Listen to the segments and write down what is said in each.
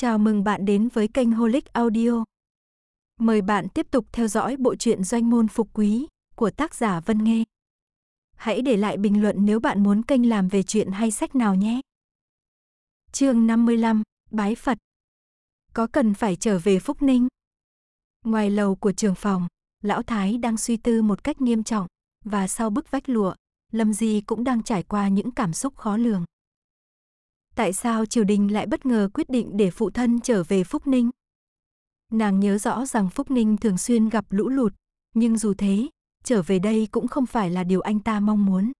Chào mừng bạn đến với kênh Holic Audio. Mời bạn tiếp tục theo dõi bộ truyện Doanh môn phục quý của tác giả Vân Nghê. Hãy để lại bình luận nếu bạn muốn kênh làm về chuyện hay sách nào nhé. Chương 55: Bái Phật. Có cần phải trở về Phúc Ninh? Ngoài lầu của trường phòng, lão thái đang suy tư một cách nghiêm trọng và sau bức vách lụa, Lâm Di cũng đang trải qua những cảm xúc khó lường tại sao triều đình lại bất ngờ quyết định để phụ thân trở về Phúc Ninh. Nàng nhớ rõ rằng Phúc Ninh thường xuyên gặp lũ lụt, nhưng dù thế, trở về đây cũng không phải là điều anh ta mong muốn.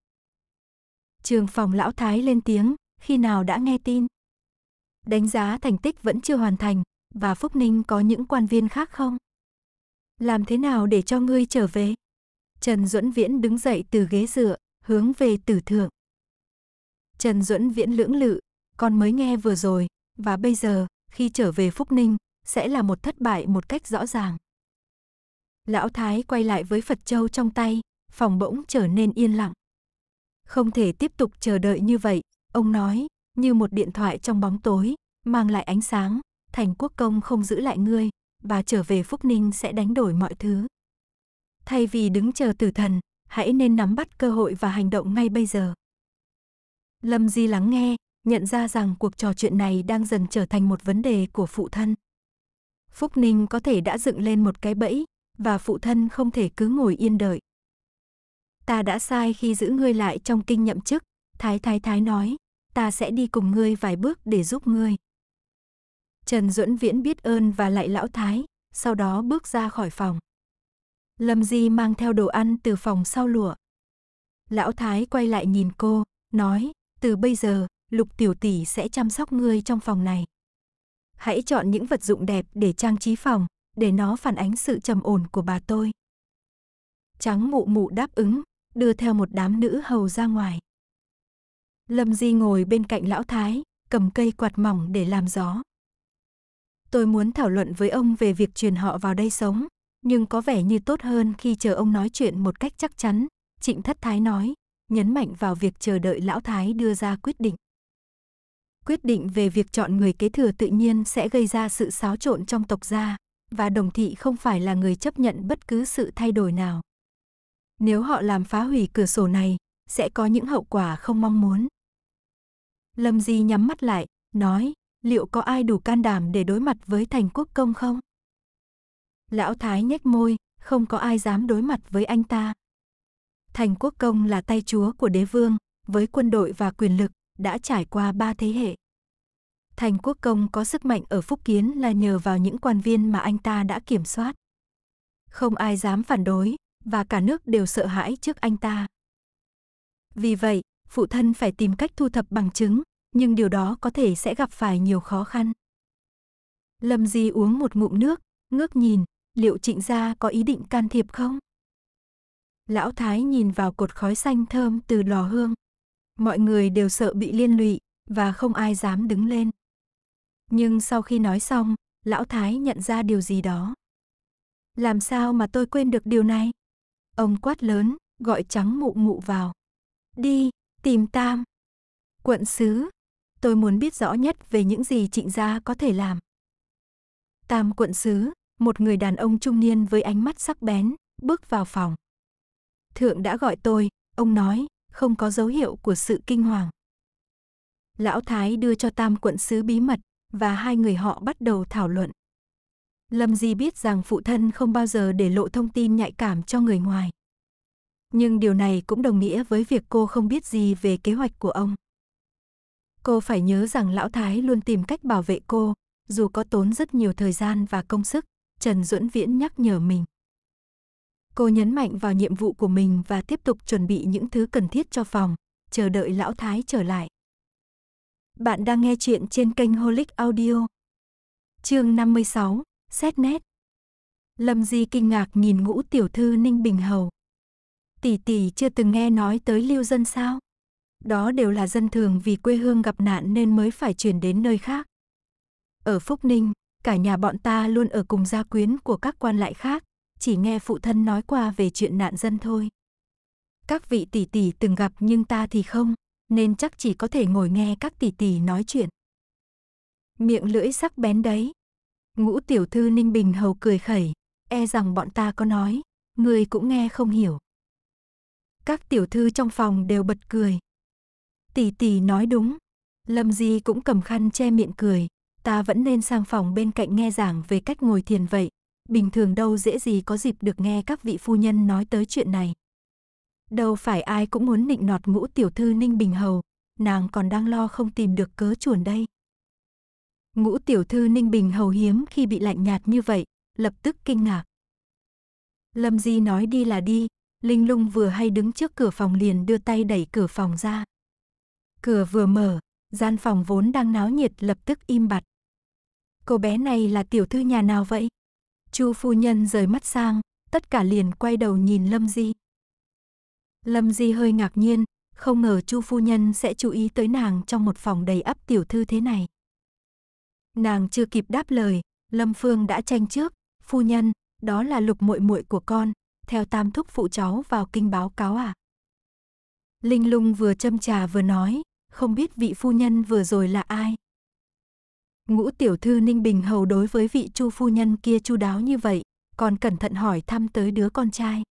Trường phòng lão thái lên tiếng, khi nào đã nghe tin. Đánh giá thành tích vẫn chưa hoàn thành, và Phúc Ninh có những quan viên khác không? Làm thế nào để cho ngươi trở về? Trần Duẫn Viễn đứng dậy từ ghế dựa, hướng về tử thượng. Trần Duẫn Viễn lưỡng lự, con mới nghe vừa rồi, và bây giờ, khi trở về Phúc Ninh, sẽ là một thất bại một cách rõ ràng. Lão Thái quay lại với Phật Châu trong tay, phòng bỗng trở nên yên lặng. Không thể tiếp tục chờ đợi như vậy, ông nói, như một điện thoại trong bóng tối, mang lại ánh sáng, thành quốc công không giữ lại ngươi, và trở về Phúc Ninh sẽ đánh đổi mọi thứ. Thay vì đứng chờ tử thần, hãy nên nắm bắt cơ hội và hành động ngay bây giờ. Lâm Di lắng nghe, nhận ra rằng cuộc trò chuyện này đang dần trở thành một vấn đề của phụ thân. Phúc Ninh có thể đã dựng lên một cái bẫy, và phụ thân không thể cứ ngồi yên đợi. Ta đã sai khi giữ ngươi lại trong kinh nhậm chức, Thái Thái Thái nói, ta sẽ đi cùng ngươi vài bước để giúp ngươi. Trần Duẫn Viễn biết ơn và lại lão Thái, sau đó bước ra khỏi phòng. Lâm Di mang theo đồ ăn từ phòng sau lụa. Lão Thái quay lại nhìn cô, nói, từ bây giờ, Lục tiểu tỷ sẽ chăm sóc ngươi trong phòng này. Hãy chọn những vật dụng đẹp để trang trí phòng, để nó phản ánh sự trầm ổn của bà tôi. Trắng mụ mụ đáp ứng, đưa theo một đám nữ hầu ra ngoài. Lâm Di ngồi bên cạnh lão thái, cầm cây quạt mỏng để làm gió. Tôi muốn thảo luận với ông về việc truyền họ vào đây sống, nhưng có vẻ như tốt hơn khi chờ ông nói chuyện một cách chắc chắn, Trịnh Thất Thái nói, nhấn mạnh vào việc chờ đợi lão thái đưa ra quyết định. Quyết định về việc chọn người kế thừa tự nhiên sẽ gây ra sự xáo trộn trong tộc gia, và đồng thị không phải là người chấp nhận bất cứ sự thay đổi nào. Nếu họ làm phá hủy cửa sổ này, sẽ có những hậu quả không mong muốn. Lâm Di nhắm mắt lại, nói, liệu có ai đủ can đảm để đối mặt với thành quốc công không? Lão Thái nhếch môi, không có ai dám đối mặt với anh ta. Thành quốc công là tay chúa của đế vương, với quân đội và quyền lực, đã trải qua ba thế hệ. Thành Quốc Công có sức mạnh ở Phúc Kiến là nhờ vào những quan viên mà anh ta đã kiểm soát. Không ai dám phản đối, và cả nước đều sợ hãi trước anh ta. Vì vậy, phụ thân phải tìm cách thu thập bằng chứng, nhưng điều đó có thể sẽ gặp phải nhiều khó khăn. Lâm Di uống một ngụm nước, ngước nhìn, liệu trịnh gia có ý định can thiệp không? Lão Thái nhìn vào cột khói xanh thơm từ lò hương. Mọi người đều sợ bị liên lụy và không ai dám đứng lên. Nhưng sau khi nói xong, lão thái nhận ra điều gì đó. Làm sao mà tôi quên được điều này? Ông quát lớn, gọi trắng mụ mụ vào. Đi, tìm Tam. Quận sứ, tôi muốn biết rõ nhất về những gì trịnh gia có thể làm. Tam quận sứ, một người đàn ông trung niên với ánh mắt sắc bén, bước vào phòng. Thượng đã gọi tôi, ông nói, không có dấu hiệu của sự kinh hoàng. Lão Thái đưa cho tam quận sứ bí mật, và hai người họ bắt đầu thảo luận. Lâm Di biết rằng phụ thân không bao giờ để lộ thông tin nhạy cảm cho người ngoài. Nhưng điều này cũng đồng nghĩa với việc cô không biết gì về kế hoạch của ông. Cô phải nhớ rằng Lão Thái luôn tìm cách bảo vệ cô, dù có tốn rất nhiều thời gian và công sức, Trần Duẫn Viễn nhắc nhở mình. Cô nhấn mạnh vào nhiệm vụ của mình và tiếp tục chuẩn bị những thứ cần thiết cho phòng, chờ đợi lão thái trở lại. Bạn đang nghe chuyện trên kênh Holic Audio. Chương 56, xét nét. Lâm Di kinh ngạc nhìn ngũ tiểu thư Ninh Bình Hầu. Tỷ tỷ chưa từng nghe nói tới lưu dân sao? Đó đều là dân thường vì quê hương gặp nạn nên mới phải chuyển đến nơi khác. Ở Phúc Ninh, cả nhà bọn ta luôn ở cùng gia quyến của các quan lại khác, chỉ nghe phụ thân nói qua về chuyện nạn dân thôi. Các vị tỷ tỷ từng gặp nhưng ta thì không, nên chắc chỉ có thể ngồi nghe các tỷ tỷ nói chuyện. Miệng lưỡi sắc bén đấy. Ngũ tiểu thư Ninh Bình hầu cười khẩy, e rằng bọn ta có nói, người cũng nghe không hiểu. Các tiểu thư trong phòng đều bật cười. Tỷ tỷ nói đúng, Lâm Di cũng cầm khăn che miệng cười, ta vẫn nên sang phòng bên cạnh nghe giảng về cách ngồi thiền vậy, bình thường đâu dễ gì có dịp được nghe các vị phu nhân nói tới chuyện này. Đâu phải ai cũng muốn nịnh nọt ngũ tiểu thư Ninh Bình Hầu, nàng còn đang lo không tìm được cớ chuồn đây. Ngũ tiểu thư Ninh Bình Hầu hiếm khi bị lạnh nhạt như vậy, lập tức kinh ngạc. Lâm Di nói đi là đi, Linh Lung vừa hay đứng trước cửa phòng liền đưa tay đẩy cửa phòng ra. Cửa vừa mở, gian phòng vốn đang náo nhiệt lập tức im bặt. Cô bé này là tiểu thư nhà nào vậy? Chu phu nhân rời mắt sang, tất cả liền quay đầu nhìn Lâm Di. Lâm Di hơi ngạc nhiên, không ngờ Chu phu nhân sẽ chú ý tới nàng trong một phòng đầy ắp tiểu thư thế này. Nàng chưa kịp đáp lời, Lâm Phương đã tranh trước, "Phu nhân, đó là Lục muội muội của con, theo tam thúc phụ cháu vào kinh báo cáo à?" Linh Lung vừa châm trà vừa nói, không biết vị phu nhân vừa rồi là ai. Ngũ tiểu thư Ninh Bình Hầu đối với vị Chu phu nhân kia chu đáo như vậy, còn cẩn thận hỏi thăm tới đứa con trai.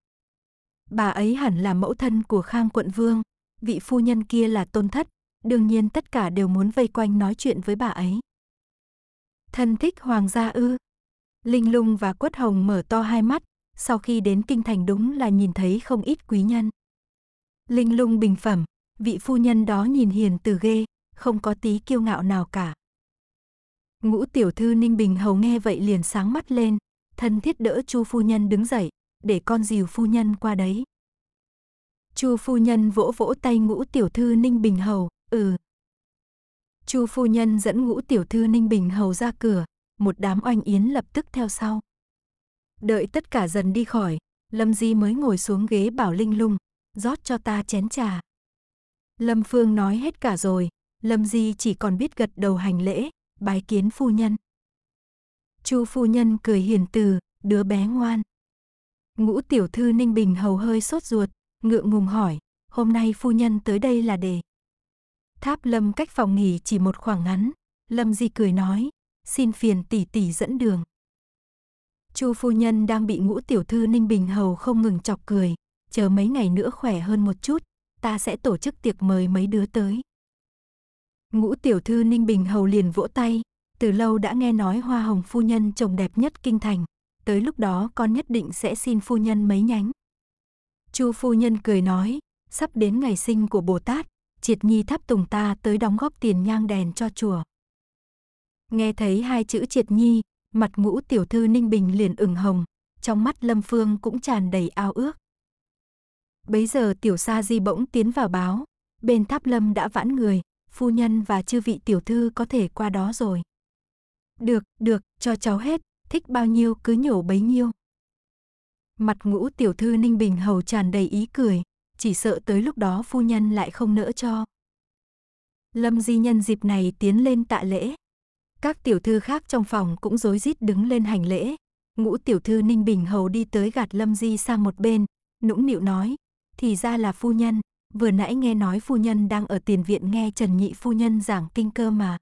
Bà ấy hẳn là mẫu thân của Khang quận vương, vị phu nhân kia là tôn thất, đương nhiên tất cả đều muốn vây quanh nói chuyện với bà ấy. Thân thích hoàng gia ư? Linh Lung và Quất Hồng mở to hai mắt, sau khi đến kinh thành đúng là nhìn thấy không ít quý nhân. Linh Lung bình phẩm, vị phu nhân đó nhìn hiền từ ghê, không có tí kiêu ngạo nào cả. Ngũ tiểu thư Ninh Bình Hầu nghe vậy liền sáng mắt lên, thân thiết đỡ Chu phu nhân đứng dậy, để con dìu phu nhân qua đấy. Chu phu nhân vỗ vỗ tay Ngũ tiểu thư Ninh Bình Hầu, "Ừ." Chu phu nhân dẫn Ngũ tiểu thư Ninh Bình Hầu ra cửa, một đám oanh yến lập tức theo sau. Đợi tất cả dần đi khỏi, Lâm Di mới ngồi xuống ghế bảo Linh Lung, rót cho ta chén trà. Lâm Phương nói hết cả rồi, Lâm Di chỉ còn biết gật đầu hành lễ, bái kiến phu nhân. Chu phu nhân cười hiền từ, đứa bé ngoan. Ngũ tiểu thư Ninh Bình hầu hơi sốt ruột, ngượng ngùng hỏi, hôm nay phu nhân tới đây là để. Tháp Lâm cách phòng nghỉ chỉ một khoảng ngắn, Lâm Di cười nói, xin phiền tỷ tỷ dẫn đường. Chu phu nhân đang bị ngũ tiểu thư Ninh Bình hầu không ngừng chọc cười, chờ mấy ngày nữa khỏe hơn một chút, ta sẽ tổ chức tiệc mời mấy đứa tới. Ngũ tiểu thư Ninh Bình Hầu liền vỗ tay, từ lâu đã nghe nói hoa hồng phu nhân chồng đẹp nhất kinh thành, tới lúc đó con nhất định sẽ xin phu nhân mấy nhánh. Chu phu nhân cười nói, sắp đến ngày sinh của Bồ Tát, triệt nhi thắp tùng ta tới đóng góp tiền nhang đèn cho chùa. Nghe thấy hai chữ triệt nhi, mặt ngũ tiểu thư Ninh Bình liền ửng hồng, trong mắt Lâm Phương cũng tràn đầy ao ước. Bấy giờ tiểu sa di bỗng tiến vào báo, bên tháp lâm đã vãn người, phu nhân và chư vị tiểu thư có thể qua đó rồi. Được, được, cho cháu hết, thích bao nhiêu cứ nhổ bấy nhiêu. Mặt ngũ tiểu thư Ninh Bình hầu tràn đầy ý cười, chỉ sợ tới lúc đó phu nhân lại không nỡ cho. Lâm Di nhân dịp này tiến lên tạ lễ. Các tiểu thư khác trong phòng cũng rối rít đứng lên hành lễ. Ngũ tiểu thư Ninh Bình hầu đi tới gạt Lâm Di sang một bên, nũng nịu nói, thì ra là phu nhân, vừa nãy nghe nói phu nhân đang ở tiền viện nghe Trần Nhị phu nhân giảng kinh cơ mà.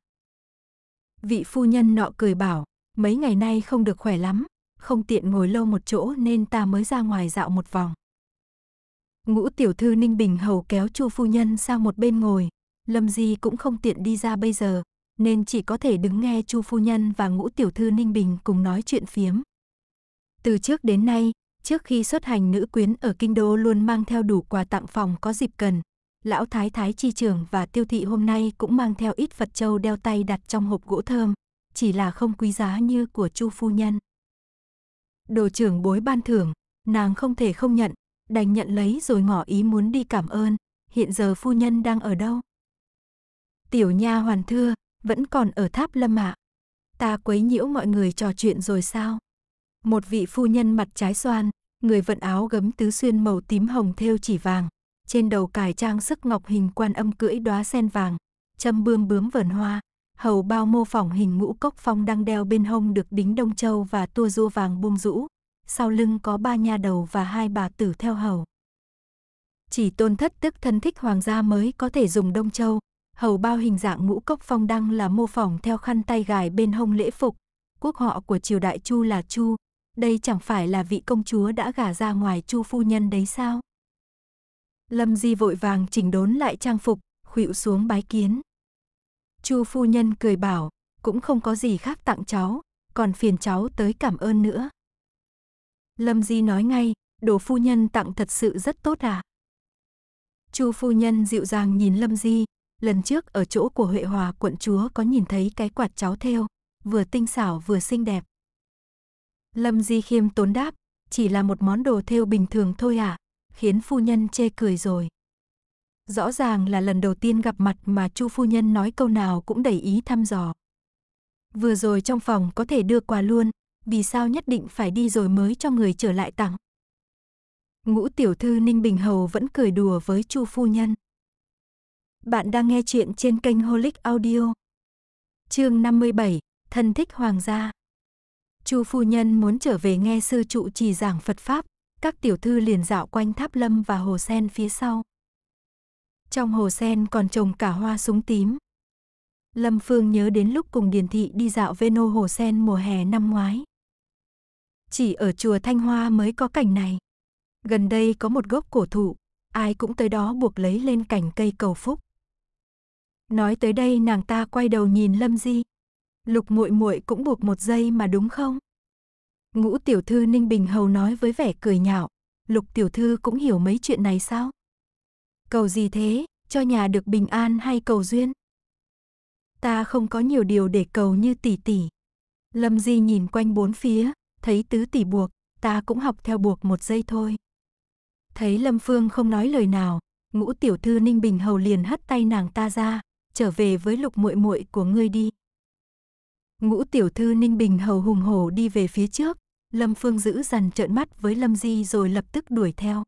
Vị phu nhân nọ cười bảo, mấy ngày nay không được khỏe lắm, không tiện ngồi lâu một chỗ nên ta mới ra ngoài dạo một vòng. Ngũ tiểu thư Ninh Bình hầu kéo Chu phu nhân sang một bên ngồi, Lâm Di cũng không tiện đi ra bây giờ, nên chỉ có thể đứng nghe Chu phu nhân và Ngũ tiểu thư Ninh Bình cùng nói chuyện phiếm. Từ trước đến nay, Trước khi xuất hành nữ quyến ở kinh đô luôn mang theo đủ quà tặng phòng có dịp cần. Lão thái thái chi trưởng và tiêu thị hôm nay cũng mang theo ít Phật châu đeo tay đặt trong hộp gỗ thơm, chỉ là không quý giá như của Chu phu nhân. Đồ trưởng bối ban thưởng, nàng không thể không nhận, đành nhận lấy rồi ngỏ ý muốn đi cảm ơn, hiện giờ phu nhân đang ở đâu? Tiểu nha hoàn thưa, vẫn còn ở tháp lâm ạ. Ta quấy nhiễu mọi người trò chuyện rồi sao? Một vị phu nhân mặt trái xoan, người vận áo gấm tứ xuyên màu tím hồng thêu chỉ vàng, trên đầu cài trang sức ngọc hình quan âm cưỡi đóa sen vàng, châm bươm bướm vườn hoa, hầu bao mô phỏng hình ngũ cốc phong đang đeo bên hông được đính đông châu và tua rua vàng buông rũ, sau lưng có ba nha đầu và hai bà tử theo hầu. Chỉ tôn thất tức thân thích hoàng gia mới có thể dùng đông châu, hầu bao hình dạng ngũ cốc phong đăng là mô phỏng theo khăn tay gài bên hông lễ phục, quốc họ của triều đại Chu là Chu, đây chẳng phải là vị công chúa đã gả ra ngoài chu phu nhân đấy sao? Lâm Di vội vàng chỉnh đốn lại trang phục, khuỵu xuống bái kiến. Chu phu nhân cười bảo, cũng không có gì khác tặng cháu, còn phiền cháu tới cảm ơn nữa. Lâm Di nói ngay, đồ phu nhân tặng thật sự rất tốt à? Chu phu nhân dịu dàng nhìn Lâm Di, lần trước ở chỗ của Huệ Hòa quận chúa có nhìn thấy cái quạt cháu theo, vừa tinh xảo vừa xinh đẹp, Lâm Di Khiêm tốn đáp, chỉ là một món đồ thêu bình thường thôi à, khiến phu nhân chê cười rồi. Rõ ràng là lần đầu tiên gặp mặt mà Chu phu nhân nói câu nào cũng đầy ý thăm dò. Vừa rồi trong phòng có thể đưa quà luôn, vì sao nhất định phải đi rồi mới cho người trở lại tặng. Ngũ tiểu thư Ninh Bình Hầu vẫn cười đùa với Chu phu nhân. Bạn đang nghe chuyện trên kênh Holic Audio. Chương 57, thân thích hoàng gia. Chu phu nhân muốn trở về nghe sư trụ trì giảng Phật Pháp, các tiểu thư liền dạo quanh tháp lâm và hồ sen phía sau. Trong hồ sen còn trồng cả hoa súng tím. Lâm Phương nhớ đến lúc cùng Điền Thị đi dạo Veno hồ sen mùa hè năm ngoái. Chỉ ở chùa Thanh Hoa mới có cảnh này. Gần đây có một gốc cổ thụ, ai cũng tới đó buộc lấy lên cành cây cầu phúc. Nói tới đây nàng ta quay đầu nhìn Lâm Di. Lục muội muội cũng buộc một giây mà đúng không? Ngũ tiểu thư Ninh Bình Hầu nói với vẻ cười nhạo, Lục tiểu thư cũng hiểu mấy chuyện này sao? Cầu gì thế, cho nhà được bình an hay cầu duyên? Ta không có nhiều điều để cầu như tỷ tỷ. Lâm Di nhìn quanh bốn phía, thấy tứ tỷ buộc, ta cũng học theo buộc một giây thôi. Thấy Lâm Phương không nói lời nào, ngũ tiểu thư Ninh Bình Hầu liền hất tay nàng ta ra, trở về với lục muội muội của ngươi đi. Ngũ tiểu thư Ninh Bình hầu hùng hổ đi về phía trước, Lâm Phương giữ dằn trợn mắt với Lâm Di rồi lập tức đuổi theo.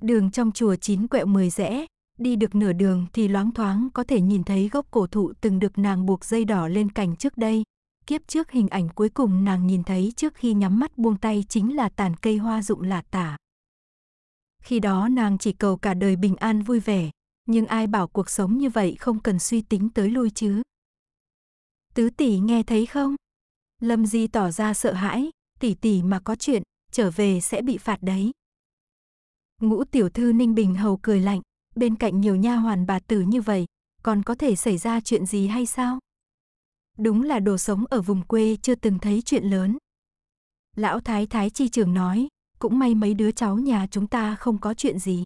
Đường trong chùa chín quẹo mười rẽ, đi được nửa đường thì loáng thoáng có thể nhìn thấy gốc cổ thụ từng được nàng buộc dây đỏ lên cành trước đây. Kiếp trước hình ảnh cuối cùng nàng nhìn thấy trước khi nhắm mắt buông tay chính là tàn cây hoa rụng lạ tả. Khi đó nàng chỉ cầu cả đời bình an vui vẻ, nhưng ai bảo cuộc sống như vậy không cần suy tính tới lui chứ. Tứ tỷ nghe thấy không? Lâm Di tỏ ra sợ hãi, tỷ tỷ mà có chuyện, trở về sẽ bị phạt đấy. Ngũ tiểu thư Ninh Bình hầu cười lạnh, bên cạnh nhiều nha hoàn bà tử như vậy, còn có thể xảy ra chuyện gì hay sao? Đúng là đồ sống ở vùng quê chưa từng thấy chuyện lớn. Lão Thái Thái Chi trưởng nói, cũng may mấy đứa cháu nhà chúng ta không có chuyện gì.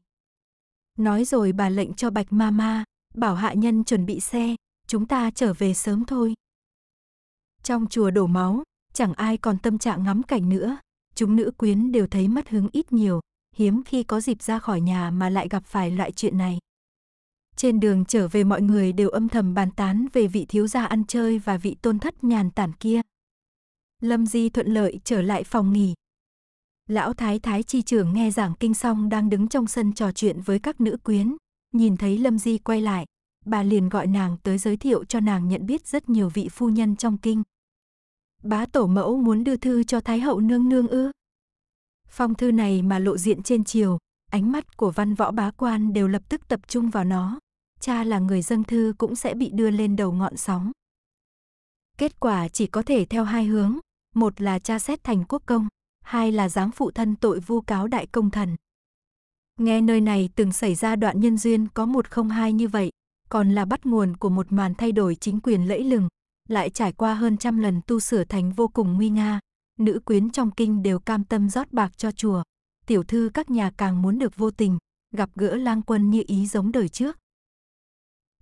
Nói rồi bà lệnh cho Bạch Mama, bảo hạ nhân chuẩn bị xe, chúng ta trở về sớm thôi. Trong chùa đổ máu, chẳng ai còn tâm trạng ngắm cảnh nữa. Chúng nữ quyến đều thấy mất hứng ít nhiều, hiếm khi có dịp ra khỏi nhà mà lại gặp phải loại chuyện này. Trên đường trở về mọi người đều âm thầm bàn tán về vị thiếu gia ăn chơi và vị tôn thất nhàn tản kia. Lâm Di thuận lợi trở lại phòng nghỉ. Lão Thái Thái Chi trưởng nghe giảng kinh xong đang đứng trong sân trò chuyện với các nữ quyến, nhìn thấy Lâm Di quay lại, bà liền gọi nàng tới giới thiệu cho nàng nhận biết rất nhiều vị phu nhân trong kinh. Bá tổ mẫu muốn đưa thư cho Thái hậu nương nương ư. Phong thư này mà lộ diện trên triều, ánh mắt của văn võ bá quan đều lập tức tập trung vào nó. Cha là người dâng thư cũng sẽ bị đưa lên đầu ngọn sóng. Kết quả chỉ có thể theo hai hướng, một là cha xét thành quốc công, hai là giáng phụ thân tội vu cáo đại công thần. Nghe nơi này từng xảy ra đoạn nhân duyên có một không hai như vậy, còn là bắt nguồn của một màn thay đổi chính quyền lẫy lừng, lại trải qua hơn trăm lần tu sửa thành vô cùng nguy nga, nữ quyến trong kinh đều cam tâm rót bạc cho chùa, tiểu thư các nhà càng muốn được vô tình, gặp gỡ lang quân như ý giống đời trước.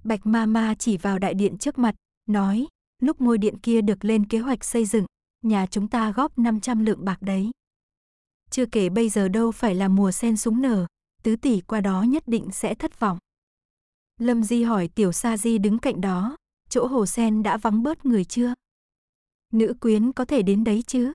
Bạch ma ma chỉ vào đại điện trước mặt, nói, lúc ngôi điện kia được lên kế hoạch xây dựng, nhà chúng ta góp 500 lượng bạc đấy. Chưa kể bây giờ đâu phải là mùa sen súng nở, tứ tỷ qua đó nhất định sẽ thất vọng. Lâm Di hỏi Tiểu Sa Di đứng cạnh đó, chỗ hồ sen đã vắng bớt người chưa? Nữ quyến có thể đến đấy chứ?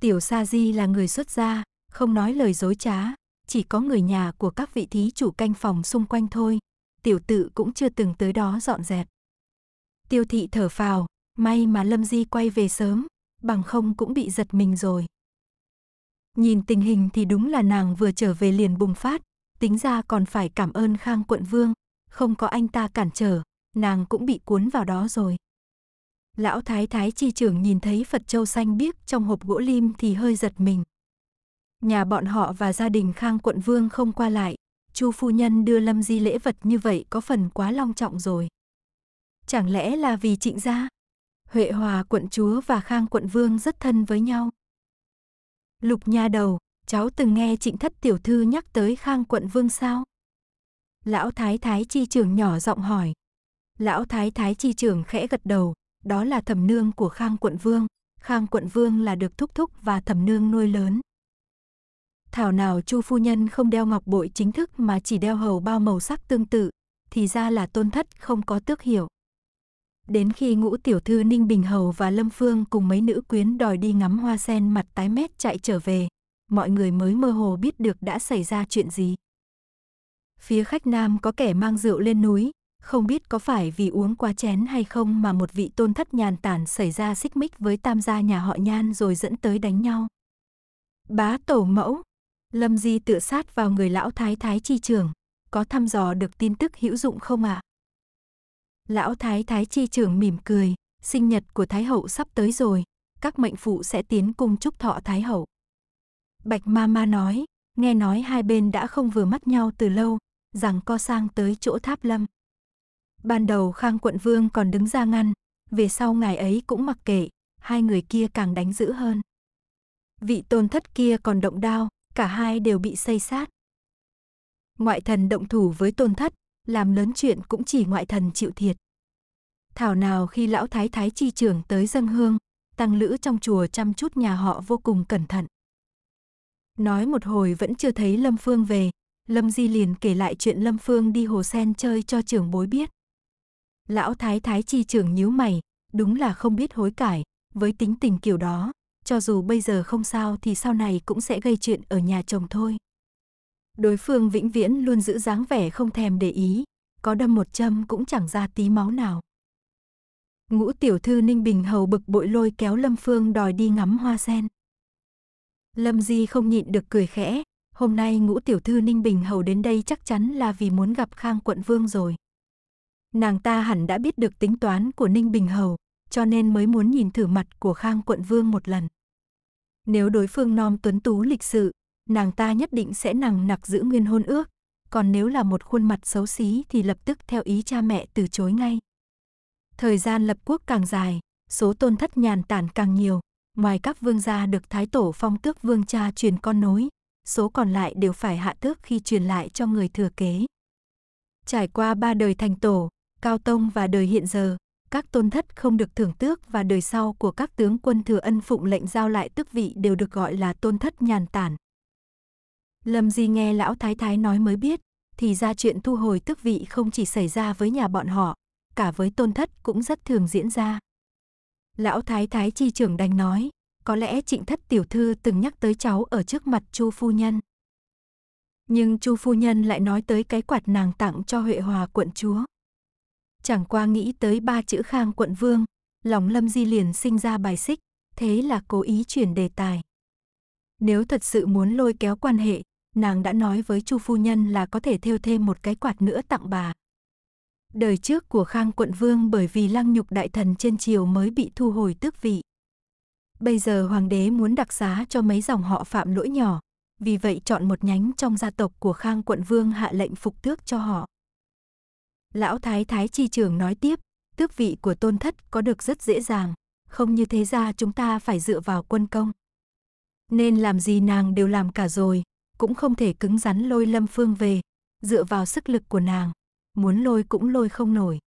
Tiểu Sa Di là người xuất gia, không nói lời dối trá, chỉ có người nhà của các vị thí chủ canh phòng xung quanh thôi, tiểu tự cũng chưa từng tới đó dọn dẹp. Tiêu thị thở phào, may mà Lâm Di quay về sớm, bằng không cũng bị giật mình rồi. Nhìn tình hình thì đúng là nàng vừa trở về liền bùng phát, tính ra còn phải cảm ơn Khang quận vương, không có anh ta cản trở, nàng cũng bị cuốn vào đó rồi. Lão thái thái chi trưởng nhìn thấy Phật châu xanh biếc trong hộp gỗ lim thì hơi giật mình. Nhà bọn họ và gia đình Khang quận vương không qua lại, Chu phu nhân đưa Lâm Di lễ vật như vậy có phần quá long trọng rồi. Chẳng lẽ là vì Trịnh gia? Huệ Hòa quận chúa và Khang quận vương rất thân với nhau. Lục Nha đầu, cháu từng nghe Trịnh Thất tiểu thư nhắc tới Khang quận vương sao? Lão thái thái chi trưởng nhỏ giọng hỏi. Lão thái thái chi trưởng khẽ gật đầu, đó là thẩm nương của Khang quận vương. Khang quận vương là được thúc thúc và thẩm nương nuôi lớn. Thảo nào Chu phu nhân không đeo ngọc bội chính thức mà chỉ đeo hầu bao màu sắc tương tự, thì ra là tôn thất không có tước hiệu Đến khi ngũ tiểu thư Ninh Bình Hầu và Lâm Phương cùng mấy nữ quyến đòi đi ngắm hoa sen mặt tái mét chạy trở về, mọi người mới mơ hồ biết được đã xảy ra chuyện gì. Phía khách nam có kẻ mang rượu lên núi, không biết có phải vì uống quá chén hay không mà một vị tôn thất nhàn tản xảy ra xích mích với tam gia nhà họ nhan rồi dẫn tới đánh nhau. Bá tổ mẫu, Lâm Di tự sát vào người lão thái thái chi trưởng, có thăm dò được tin tức hữu dụng không ạ? À? Lão thái thái chi trưởng mỉm cười, sinh nhật của thái hậu sắp tới rồi, các mệnh phụ sẽ tiến cung chúc thọ thái hậu. Bạch ma ma nói, nghe nói hai bên đã không vừa mắt nhau từ lâu, rằng co sang tới chỗ tháp lâm. Ban đầu Khang quận vương còn đứng ra ngăn, về sau ngài ấy cũng mặc kệ, hai người kia càng đánh dữ hơn. Vị tôn thất kia còn động đao, cả hai đều bị xây sát. Ngoại thần động thủ với tôn thất, làm lớn chuyện cũng chỉ ngoại thần chịu thiệt. Thảo nào khi lão thái thái chi trưởng tới dân hương, tăng lữ trong chùa chăm chút nhà họ vô cùng cẩn thận. Nói một hồi vẫn chưa thấy Lâm Phương về, Lâm Di liền kể lại chuyện Lâm Phương đi hồ sen chơi cho trưởng bối biết. Lão Thái Thái chi trưởng nhíu mày, đúng là không biết hối cải, với tính tình kiểu đó, cho dù bây giờ không sao thì sau này cũng sẽ gây chuyện ở nhà chồng thôi. Đối phương vĩnh viễn luôn giữ dáng vẻ không thèm để ý, có đâm một châm cũng chẳng ra tí máu nào. Ngũ tiểu thư Ninh Bình hầu bực bội lôi kéo Lâm Phương đòi đi ngắm hoa sen. Lâm Di không nhịn được cười khẽ, hôm nay ngũ tiểu thư Ninh Bình Hầu đến đây chắc chắn là vì muốn gặp Khang quận vương rồi. Nàng ta hẳn đã biết được tính toán của Ninh Bình Hầu, cho nên mới muốn nhìn thử mặt của Khang quận vương một lần. Nếu đối phương non tuấn tú lịch sự, nàng ta nhất định sẽ nằng nặc giữ nguyên hôn ước, còn nếu là một khuôn mặt xấu xí thì lập tức theo ý cha mẹ từ chối ngay. Thời gian lập quốc càng dài, số tôn thất nhàn tản càng nhiều, ngoài các vương gia được thái tổ phong tước vương cha truyền con nối, số còn lại đều phải hạ tước khi truyền lại cho người thừa kế. Trải qua ba đời thành tổ, cao tông và đời hiện giờ, các tôn thất không được thưởng tước và đời sau của các tướng quân thừa ân phụng lệnh giao lại tước vị đều được gọi là tôn thất nhàn tản. Lâm Di nghe lão thái thái nói mới biết, thì ra chuyện thu hồi tước vị không chỉ xảy ra với nhà bọn họ, cả với tôn thất cũng rất thường diễn ra. Lão thái thái chi trưởng đành nói, có lẽ trịnh thất tiểu thư từng nhắc tới cháu ở trước mặt chu phu nhân nhưng chu phu nhân lại nói tới cái quạt nàng tặng cho huệ hòa quận chúa chẳng qua nghĩ tới ba chữ khang quận vương lòng lâm di liền sinh ra bài xích thế là cố ý chuyển đề tài nếu thật sự muốn lôi kéo quan hệ nàng đã nói với chu phu nhân là có thể thêu thêm một cái quạt nữa tặng bà đời trước của khang quận vương bởi vì lăng nhục đại thần trên triều mới bị thu hồi tước vị Bây giờ hoàng đế muốn đặc giá cho mấy dòng họ phạm lỗi nhỏ, vì vậy chọn một nhánh trong gia tộc của Khang quận vương hạ lệnh phục tước cho họ. Lão Thái Thái Chi Trường nói tiếp, tước vị của tôn thất có được rất dễ dàng, không như thế ra chúng ta phải dựa vào quân công. Nên làm gì nàng đều làm cả rồi, cũng không thể cứng rắn lôi Lâm Phương về, dựa vào sức lực của nàng, muốn lôi cũng lôi không nổi.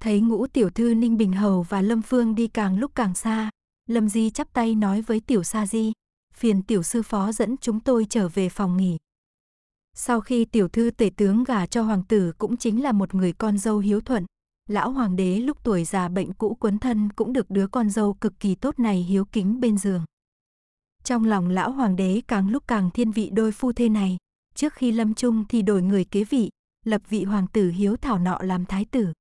Thấy ngũ tiểu thư Ninh Bình Hầu và Lâm Phương đi càng lúc càng xa, Lâm Di chắp tay nói với Tiểu Sa Di, phiền Tiểu Sư Phó dẫn chúng tôi trở về phòng nghỉ. Sau khi Tiểu Thư Tể Tướng gả cho Hoàng tử cũng chính là một người con dâu hiếu thuận, lão Hoàng đế lúc tuổi già bệnh cũ quấn thân cũng được đứa con dâu cực kỳ tốt này hiếu kính bên giường. Trong lòng lão Hoàng đế càng lúc càng thiên vị đôi phu thê này, trước khi lâm Trung thì đổi người kế vị, lập vị Hoàng tử hiếu thảo nọ làm thái tử.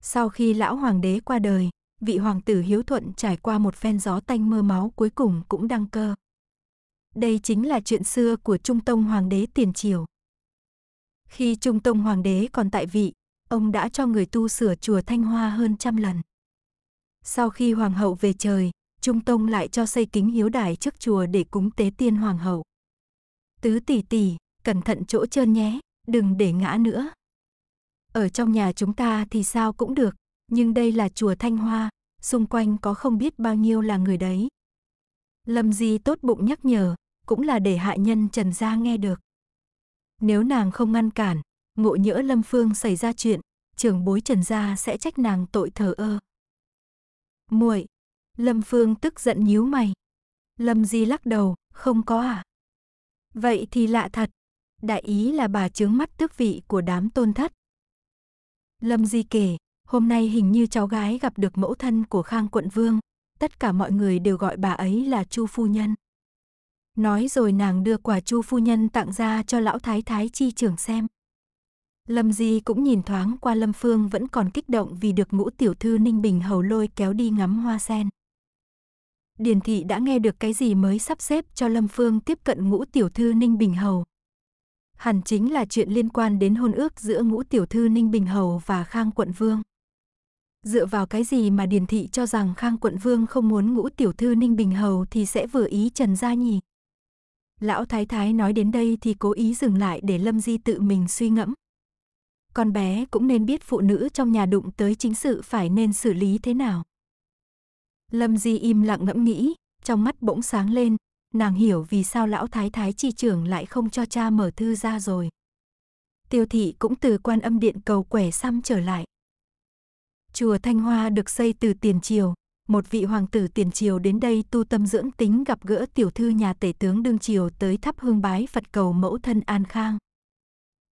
Sau khi lão Hoàng đế qua đời, vị hoàng tử hiếu thuận trải qua một phen gió tanh mưa máu cuối cùng cũng đăng cơ. Đây chính là chuyện xưa của Trung Tông Hoàng đế tiền triều. Khi Trung Tông Hoàng đế còn tại vị, ông đã cho người tu sửa chùa Thanh Hoa hơn trăm lần. Sau khi Hoàng hậu về trời, Trung Tông lại cho xây kính hiếu đài trước chùa để cúng tế tiên Hoàng hậu. Tứ tỷ tỷ, cẩn thận chỗ trơn nhé, đừng để ngã nữa. Ở trong nhà chúng ta thì sao cũng được, nhưng đây là chùa Thanh Hoa, xung quanh có không biết bao nhiêu là người đấy. Lâm Di tốt bụng nhắc nhở, cũng là để hạ nhân Trần Gia nghe được. Nếu nàng không ngăn cản, ngộ nhỡ Lâm Phương xảy ra chuyện, trưởng bối Trần Gia sẽ trách nàng tội thờ ơ. Muội, Lâm Phương tức giận nhíu mày. Lâm Di lắc đầu, không có à? Vậy thì lạ thật, đại ý là bà chướng mắt tước vị của đám tôn thất. Lâm Di kể, Hôm nay hình như cháu gái gặp được mẫu thân của Khang quận vương, tất cả mọi người đều gọi bà ấy là Chu phu nhân. Nói rồi nàng đưa quả Chu phu nhân tặng ra cho lão thái thái chi trưởng xem. Lâm Di cũng nhìn thoáng qua Lâm Phương vẫn còn kích động vì được ngũ tiểu thư Ninh Bình hầu lôi kéo đi ngắm hoa sen. Điền thị đã nghe được cái gì mới sắp xếp cho Lâm Phương tiếp cận ngũ tiểu thư Ninh Bình hầu. Hẳn chính là chuyện liên quan đến hôn ước giữa ngũ tiểu thư Ninh Bình hầu và Khang quận vương. Dựa vào cái gì mà Điền Thị cho rằng Khang Quận Vương không muốn ngũ tiểu thư Ninh Bình Hầu thì sẽ vừa ý Trần Gia nhỉ? Lão Thái Thái nói đến đây thì cố ý dừng lại để Lâm Di tự mình suy ngẫm. Con bé cũng nên biết phụ nữ trong nhà đụng tới chính sự phải nên xử lý thế nào. Lâm Di im lặng ngẫm nghĩ, trong mắt bỗng sáng lên, nàng hiểu vì sao lão thái thái chi trưởng lại không cho cha mở thư ra rồi. Tiêu thị cũng từ quan âm điện cầu quẻ xăm trở lại. Chùa Thanh Hoa được xây từ tiền triều, một vị hoàng tử tiền triều đến đây tu tâm dưỡng tính gặp gỡ tiểu thư nhà tể tướng đương triều tới thắp hương bái Phật cầu mẫu thân an khang.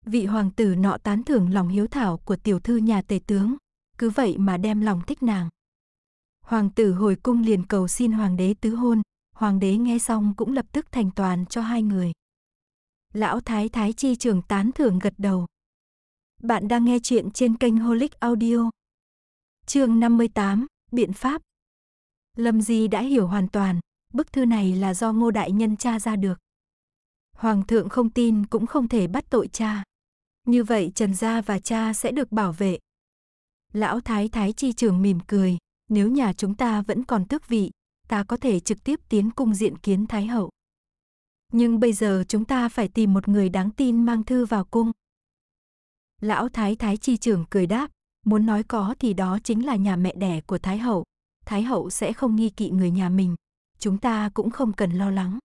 Vị hoàng tử nọ tán thưởng lòng hiếu thảo của tiểu thư nhà tể tướng, cứ vậy mà đem lòng thích nàng. Hoàng tử hồi cung liền cầu xin hoàng đế tứ hôn, hoàng đế nghe xong cũng lập tức thành toàn cho hai người. Lão Thái Thái Chi trưởng tán thưởng gật đầu. Bạn đang nghe chuyện trên kênh Holic Audio Chương 58, biện pháp. Lâm Di đã hiểu hoàn toàn, bức thư này là do Ngô đại nhân cha ra được. Hoàng thượng không tin cũng không thể bắt tội cha. Như vậy Trần gia và cha sẽ được bảo vệ. Lão thái thái chi trường mỉm cười, nếu nhà chúng ta vẫn còn tước vị, ta có thể trực tiếp tiến cung diện kiến thái hậu. Nhưng bây giờ chúng ta phải tìm một người đáng tin mang thư vào cung. Lão thái thái chi trưởng cười đáp, Muốn nói có thì đó chính là nhà mẹ đẻ của Thái Hậu. Thái Hậu sẽ không nghi kỵ người nhà mình. Chúng ta cũng không cần lo lắng.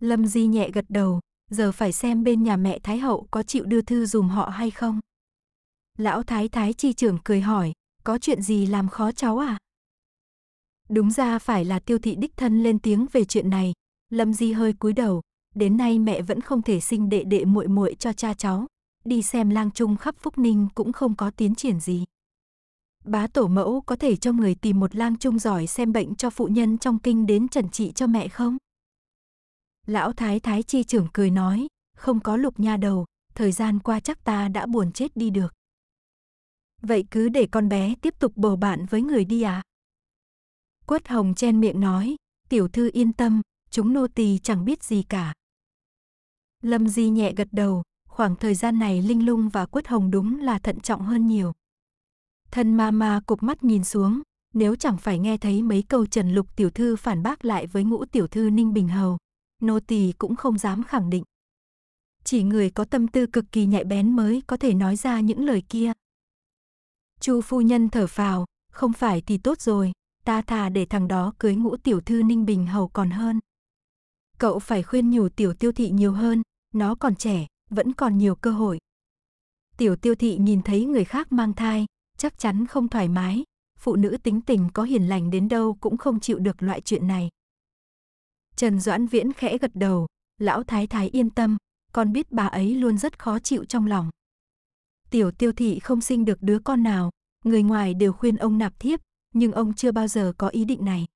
Lâm Di nhẹ gật đầu, giờ phải xem bên nhà mẹ Thái Hậu có chịu đưa thư dùm họ hay không. Lão Thái Thái Chi trưởng cười hỏi, có chuyện gì làm khó cháu à? Đúng ra phải là tiêu thị đích thân lên tiếng về chuyện này. Lâm Di hơi cúi đầu, đến nay mẹ vẫn không thể sinh đệ đệ muội muội cho cha cháu, đi xem lang trung khắp Phúc Ninh cũng không có tiến triển gì. Bá tổ mẫu có thể cho người tìm một lang trung giỏi xem bệnh cho phụ nhân trong kinh đến trần trị cho mẹ không? Lão Thái Thái Chi trưởng cười nói, không có lục nha đầu, thời gian qua chắc ta đã buồn chết đi được. Vậy cứ để con bé tiếp tục bầu bạn với người đi à? Quất Hồng chen miệng nói, tiểu thư yên tâm, chúng nô tỳ chẳng biết gì cả. Lâm Di nhẹ gật đầu, khoảng thời gian này Linh Lung và Quất Hồng đúng là thận trọng hơn nhiều. Thân ma ma cục mắt nhìn xuống, nếu chẳng phải nghe thấy mấy câu Trần Lục tiểu thư phản bác lại với ngũ tiểu thư Ninh Bình Hầu, nô tỳ cũng không dám khẳng định. Chỉ người có tâm tư cực kỳ nhạy bén mới có thể nói ra những lời kia. Chu phu nhân thở phào, không phải thì tốt rồi, ta thà để thằng đó cưới ngũ tiểu thư Ninh Bình Hầu còn hơn. Cậu phải khuyên nhủ tiểu tiêu thị nhiều hơn, nó còn trẻ, vẫn còn nhiều cơ hội. Tiểu tiêu thị nhìn thấy người khác mang thai, chắc chắn không thoải mái, phụ nữ tính tình có hiền lành đến đâu cũng không chịu được loại chuyện này. Trần Doãn Viễn khẽ gật đầu, lão thái thái yên tâm, con biết bà ấy luôn rất khó chịu trong lòng. Tiểu tiêu thị không sinh được đứa con nào, người ngoài đều khuyên ông nạp thiếp, nhưng ông chưa bao giờ có ý định này.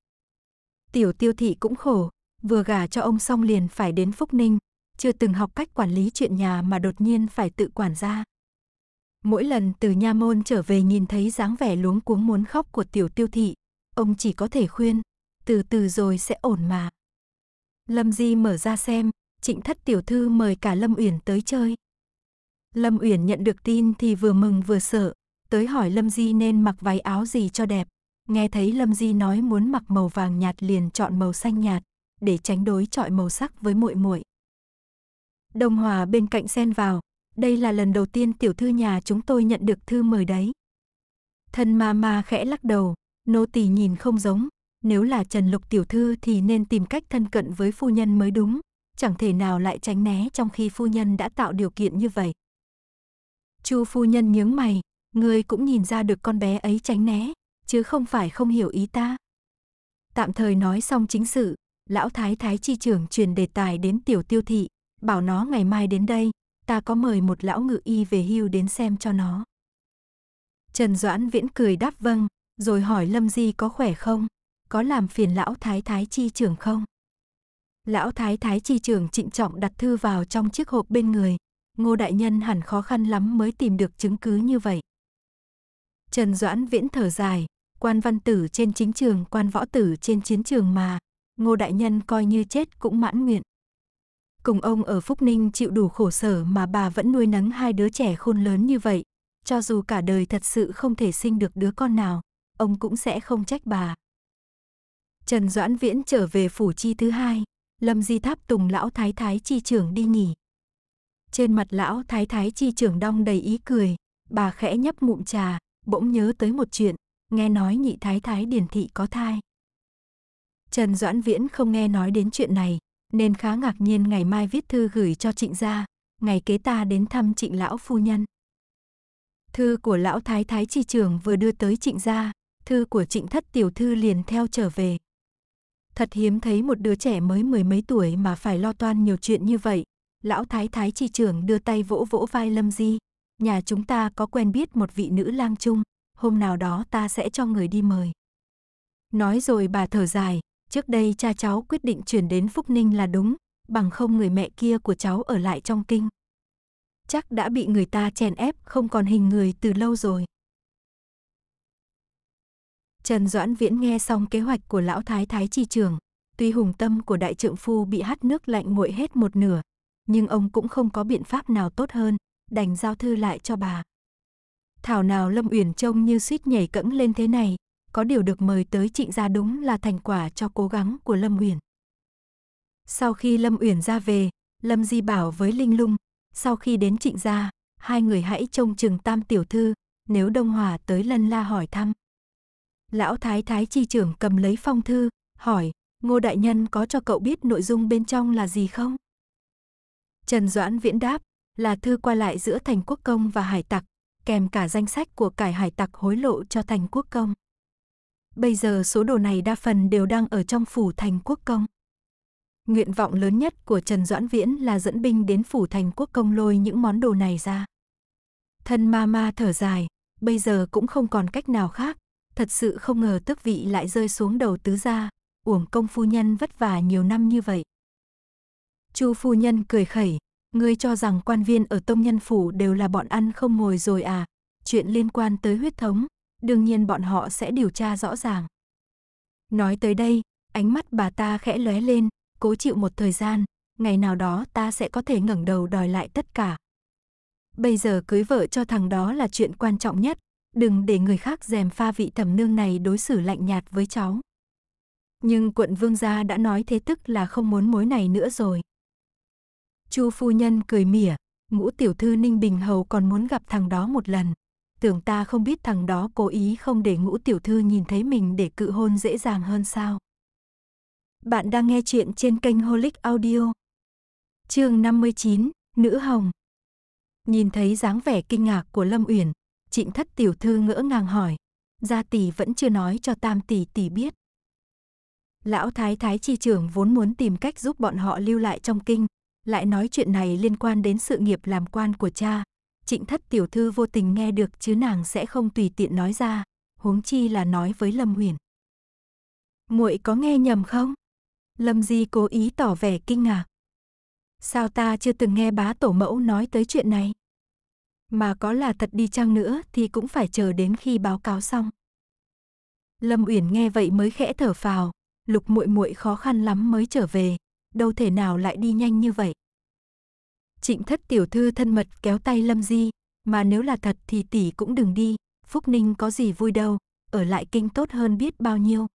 Tiểu tiêu thị cũng khổ, vừa gả cho ông xong liền phải đến Phúc Ninh, chưa từng học cách quản lý chuyện nhà mà đột nhiên phải tự quản ra. Mỗi lần từ nha môn trở về nhìn thấy dáng vẻ luống cuống muốn khóc của tiểu tiêu thị, ông chỉ có thể khuyên, từ từ rồi sẽ ổn mà. Lâm Di mở ra xem, trịnh thất tiểu thư mời cả Lâm Uyển tới chơi. Lâm Uyển nhận được tin thì vừa mừng vừa sợ, tới hỏi Lâm Di nên mặc váy áo gì cho đẹp. Nghe thấy Lâm Di nói muốn mặc màu vàng nhạt liền chọn màu xanh nhạt, để tránh đối chọi màu sắc với muội muội. Đồng Hòa bên cạnh xen vào, đây là lần đầu tiên tiểu thư nhà chúng tôi nhận được thư mời đấy. Thân ma ma khẽ lắc đầu, nô tỳ nhìn không giống, nếu là Trần Lục tiểu thư thì nên tìm cách thân cận với phu nhân mới đúng, chẳng thể nào lại tránh né trong khi phu nhân đã tạo điều kiện như vậy. Chu phu nhân nhướng mày, ngươi cũng nhìn ra được con bé ấy tránh né, chứ không phải không hiểu ý ta. Tạm thời nói xong chính sự, lão thái thái chi trưởng truyền đề tài đến tiểu tiêu thị, bảo nó ngày mai đến đây, ta có mời một lão ngự y về hưu đến xem cho nó. Trần Doãn Viễn cười đáp vâng, rồi hỏi Lâm Di có khỏe không, có làm phiền lão thái thái chi trưởng không? Lão thái thái chi trưởng trịnh trọng đặt thư vào trong chiếc hộp bên người, ngô đại nhân hẳn khó khăn lắm mới tìm được chứng cứ như vậy. Trần Doãn Viễn thở dài, quan văn tử trên chính trường, quan võ tử trên chiến trường mà, ngô đại nhân coi như chết cũng mãn nguyện cùng ông ở Phúc Ninh chịu đủ khổ sở mà bà vẫn nuôi nấng hai đứa trẻ khôn lớn như vậy. Cho dù cả đời thật sự không thể sinh được đứa con nào, ông cũng sẽ không trách bà. Trần Doãn Viễn trở về phủ chi thứ hai, Lâm Di Tháp tùng lão thái thái chi trưởng đi nghỉ. Trên mặt lão thái thái chi trưởng đong đầy ý cười, bà khẽ nhấp ngụm trà, bỗng nhớ tới một chuyện, nghe nói nhị thái thái điển thị có thai. Trần Doãn Viễn không nghe nói đến chuyện này, nên khá ngạc nhiên ngày mai viết thư gửi cho trịnh gia, ngày kế ta đến thăm trịnh lão phu nhân. Thư của lão thái thái chi trưởng vừa đưa tới trịnh gia, thư của trịnh thất tiểu thư liền theo trở về. Thật hiếm thấy một đứa trẻ mới mười mấy tuổi mà phải lo toan nhiều chuyện như vậy. Lão thái thái chi trưởng đưa tay vỗ vỗ vai Lâm Di. Nhà chúng ta có quen biết một vị nữ lang chung, hôm nào đó ta sẽ cho người đi mời. Nói rồi bà thở dài, Trước đây cha cháu quyết định chuyển đến Phúc Ninh là đúng, bằng không người mẹ kia của cháu ở lại trong kinh. Chắc đã bị người ta chèn ép không còn hình người từ lâu rồi. Trần Doãn Viễn nghe xong kế hoạch của lão thái thái chi trường, tuy hùng tâm của đại trượng phu bị hắt nước lạnh nguội hết một nửa, nhưng ông cũng không có biện pháp nào tốt hơn, đành giao thư lại cho bà. Thảo nào Lâm Uyển trông như suýt nhảy cẫng lên thế này, có điều được mời tới Trịnh gia đúng là thành quả cho cố gắng của Lâm Uyển. Sau khi Lâm Uyển ra về, Lâm Di bảo với Linh Lung, sau khi đến Trịnh gia, hai người hãy trông chừng Tam tiểu thư, nếu Đông Hòa tới Lân La hỏi thăm. Lão thái thái chi trưởng cầm lấy phong thư, hỏi, Ngô đại nhân có cho cậu biết nội dung bên trong là gì không? Trần Doãn Viễn đáp, là thư qua lại giữa Thành Quốc Công và Hải Tặc, kèm cả danh sách của cải Hải Tặc hối lộ cho Thành Quốc Công. Bây giờ số đồ này đa phần đều đang ở trong phủ thành quốc công. Nguyện vọng lớn nhất của Trần Doãn Viễn là dẫn binh đến phủ thành quốc công lôi những món đồ này ra. Thân ma ma thở dài, bây giờ cũng không còn cách nào khác. Thật sự không ngờ tước vị lại rơi xuống đầu tứ gia, uổng công phu nhân vất vả nhiều năm như vậy. Chu phu nhân cười khẩy, ngươi cho rằng quan viên ở tông nhân phủ đều là bọn ăn không ngồi rồi à, chuyện liên quan tới huyết thống, đương nhiên bọn họ sẽ điều tra rõ ràng. Nói tới đây, ánh mắt bà ta khẽ lóe lên, cố chịu một thời gian, ngày nào đó ta sẽ có thể ngẩng đầu đòi lại tất cả. Bây giờ cưới vợ cho thằng đó là chuyện quan trọng nhất, đừng để người khác dèm pha vị thẩm nương này đối xử lạnh nhạt với cháu. Nhưng quận vương gia đã nói thế tức là không muốn mối này nữa rồi. Chu phu nhân cười mỉa, ngũ tiểu thư Ninh Bình Hầu còn muốn gặp thằng đó một lần tưởng ta không biết thằng đó cố ý không để ngũ tiểu thư nhìn thấy mình để cự hôn dễ dàng hơn sao. Bạn đang nghe chuyện trên kênh Holic Audio. Chương 59, Nữ Hồng. Nhìn thấy dáng vẻ kinh ngạc của Lâm Uyển, Trịnh Thất tiểu thư ngỡ ngàng hỏi, gia tỷ vẫn chưa nói cho Tam tỷ tỷ biết. Lão thái thái chi trưởng vốn muốn tìm cách giúp bọn họ lưu lại trong kinh, lại nói chuyện này liên quan đến sự nghiệp làm quan của cha, trịnh thất tiểu thư vô tình nghe được chứ nàng sẽ không tùy tiện nói ra, huống chi là nói với Lâm Huyền. Muội có nghe nhầm không? Lâm Di cố ý tỏ vẻ kinh ngạc. Sao ta chưa từng nghe bá tổ mẫu nói tới chuyện này? Mà có là thật đi chăng nữa thì cũng phải chờ đến khi báo cáo xong. Lâm Uyển nghe vậy mới khẽ thở phào, Lục Muội Muội khó khăn lắm mới trở về, đâu thể nào lại đi nhanh như vậy. Trịnh thất tiểu thư thân mật kéo tay Lâm Di, mà nếu là thật thì tỷ cũng đừng đi, Phúc Ninh có gì vui đâu, ở lại kinh tốt hơn biết bao nhiêu.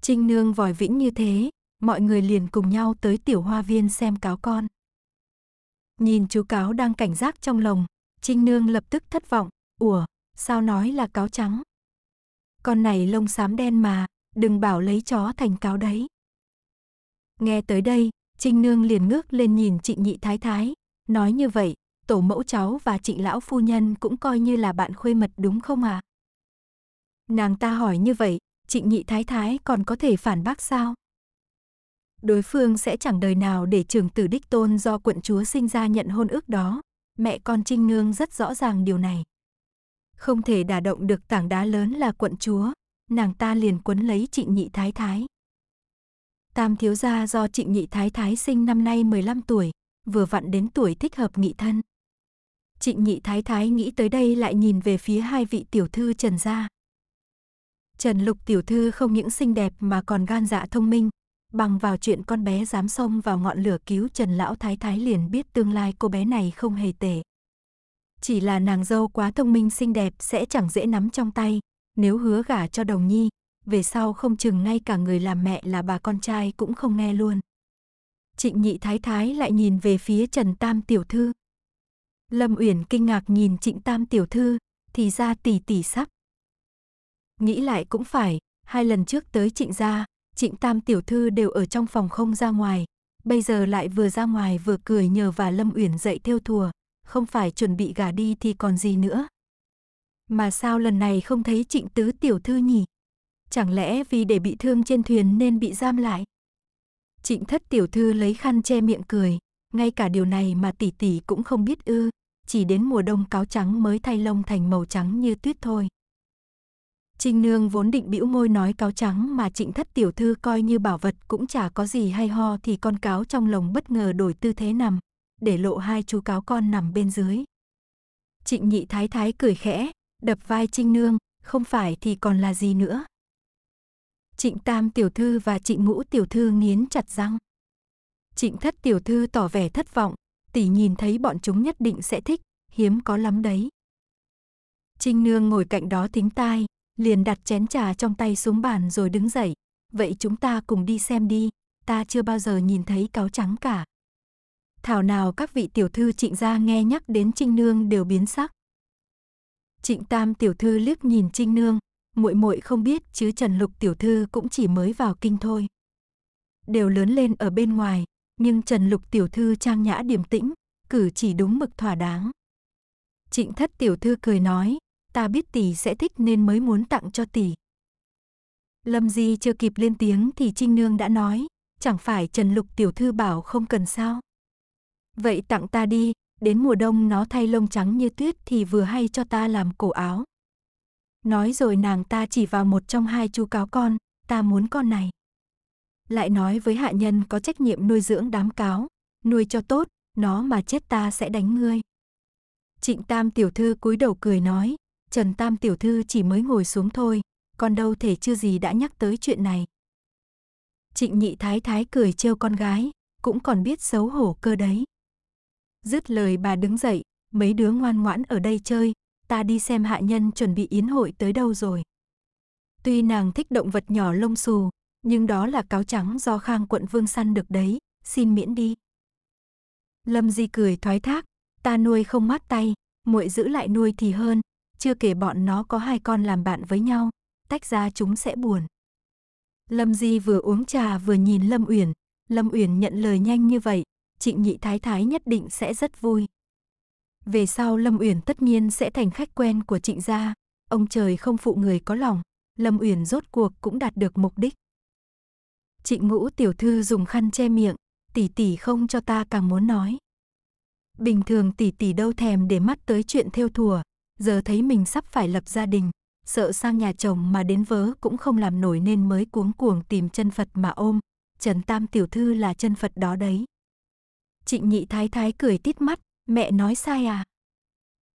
Trinh nương vòi vĩnh như thế, mọi người liền cùng nhau tới tiểu hoa viên xem cáo con. Nhìn chú cáo đang cảnh giác trong lồng, Trinh nương lập tức thất vọng, ủa, sao nói là cáo trắng. Con này lông xám đen mà, đừng bảo lấy chó thành cáo đấy. Nghe tới đây, Trinh Nương liền ngước lên nhìn Trịnh Nhị Thái Thái, nói như vậy, tổ mẫu cháu và Trịnh lão phu nhân cũng coi như là bạn khuê mật đúng không ạ? À? Nàng ta hỏi như vậy, Trịnh Nhị Thái Thái còn có thể phản bác sao? Đối phương sẽ chẳng đời nào để trưởng tử đích tôn do quận chúa sinh ra nhận hôn ước đó, mẹ con Trinh Nương rất rõ ràng điều này. Không thể đả động được tảng đá lớn là quận chúa, nàng ta liền quấn lấy Trịnh Nhị Thái Thái. Tam thiếu gia do Trịnh Nhị Thái Thái sinh năm nay 15 tuổi, vừa vặn đến tuổi thích hợp nghị thân. Trịnh Nhị Thái Thái nghĩ tới đây lại nhìn về phía hai vị tiểu thư Trần gia. Trần Lục tiểu thư không những xinh đẹp mà còn gan dạ thông minh, bằng vào chuyện con bé dám xông vào ngọn lửa cứu Trần lão thái thái liền biết tương lai cô bé này không hề tệ. Chỉ là nàng dâu quá thông minh xinh đẹp sẽ chẳng dễ nắm trong tay, nếu hứa gả cho Đồng Nhi, về sau không chừng ngay cả người làm mẹ là bà con trai cũng không nghe luôn. Trịnh nhị thái thái lại nhìn về phía Trần Tam tiểu thư. Lâm Uyển kinh ngạc nhìn Trịnh Tam tiểu thư, thì ra tỷ tỷ sắp. Nghĩ lại cũng phải, hai lần trước tới Trịnh gia, Trịnh Tam tiểu thư đều ở trong phòng không ra ngoài, bây giờ lại vừa ra ngoài vừa cười nhờ và Lâm Uyển dậy theo thùa, không phải chuẩn bị gả đi thì còn gì nữa. Mà sao lần này không thấy Trịnh Tứ tiểu thư nhỉ? Chẳng lẽ vì để bị thương trên thuyền nên bị giam lại? Trịnh thất tiểu thư lấy khăn che miệng cười, ngay cả điều này mà tỷ tỷ cũng không biết ư, chỉ đến mùa đông cáo trắng mới thay lông thành màu trắng như tuyết thôi. Trinh Nương vốn định bĩu môi nói cáo trắng mà trịnh thất tiểu thư coi như bảo vật cũng chả có gì hay ho thì con cáo trong lồng bất ngờ đổi tư thế nằm, để lộ hai chú cáo con nằm bên dưới. Trịnh nhị thái thái cười khẽ, đập vai Trinh Nương, không phải thì còn là gì nữa. Trịnh Tam tiểu thư và Trịnh Ngũ tiểu thư nghiến chặt răng. Trịnh Thất tiểu thư tỏ vẻ thất vọng, tỷ nhìn thấy bọn chúng nhất định sẽ thích, hiếm có lắm đấy. Trinh Nương ngồi cạnh đó thính tai, liền đặt chén trà trong tay xuống bàn rồi đứng dậy. Vậy chúng ta cùng đi xem đi, ta chưa bao giờ nhìn thấy cáo trắng cả. Thảo nào các vị tiểu thư trịnh gia nghe nhắc đến Trinh Nương đều biến sắc. Trịnh Tam tiểu thư liếc nhìn Trinh Nương, muội muội không biết chứ Trần Lục tiểu thư cũng chỉ mới vào kinh thôi. Đều lớn lên ở bên ngoài, nhưng Trần Lục tiểu thư trang nhã điềm tĩnh, cử chỉ đúng mực thỏa đáng. Trịnh thất tiểu thư cười nói, ta biết tỷ sẽ thích nên mới muốn tặng cho tỷ. Lâm Di chưa kịp lên tiếng thì Trinh Nương đã nói, chẳng phải Trần Lục tiểu thư bảo không cần sao. Vậy tặng ta đi, đến mùa đông nó thay lông trắng như tuyết thì vừa hay cho ta làm cổ áo. Nói rồi nàng ta chỉ vào một trong hai chú cáo con, ta muốn con này. Lại nói với hạ nhân có trách nhiệm nuôi dưỡng đám cáo, nuôi cho tốt, nó mà chết ta sẽ đánh ngươi. Trịnh Tam tiểu thư cúi đầu cười nói, Trần Tam tiểu thư chỉ mới ngồi xuống thôi, còn đâu thể chưa gì đã nhắc tới chuyện này. Trịnh Nhị Thái Thái cười trêu con gái, cũng còn biết xấu hổ cơ đấy. Dứt lời bà đứng dậy, mấy đứa ngoan ngoãn ở đây chơi, ta đi xem hạ nhân chuẩn bị yến hội tới đâu rồi. Tuy nàng thích động vật nhỏ lông xù, nhưng đó là cáo trắng do Khang quận vương săn được đấy, xin miễn đi. Lâm Di cười thoái thác, ta nuôi không mát tay, muội giữ lại nuôi thì hơn, chưa kể bọn nó có hai con làm bạn với nhau, tách ra chúng sẽ buồn. Lâm Di vừa uống trà vừa nhìn Lâm Uyển, Lâm Uyển nhận lời nhanh như vậy, Trịnh Nhị Thái Thái nhất định sẽ rất vui. Về sau Lâm Uyển tất nhiên sẽ thành khách quen của Trịnh gia, ông trời không phụ người có lòng, Lâm Uyển rốt cuộc cũng đạt được mục đích. Trịnh Ngũ tiểu thư dùng khăn che miệng, tỷ tỷ không cho ta càng muốn nói. Bình thường tỷ tỷ đâu thèm để mắt tới chuyện theo thùa, giờ thấy mình sắp phải lập gia đình, sợ sang nhà chồng mà đến vớ cũng không làm nổi nên mới cuống cuồng tìm chân Phật mà ôm, Trần Tam tiểu thư là chân Phật đó đấy. Trịnh nhị thái thái cười tít mắt, mẹ nói sai à?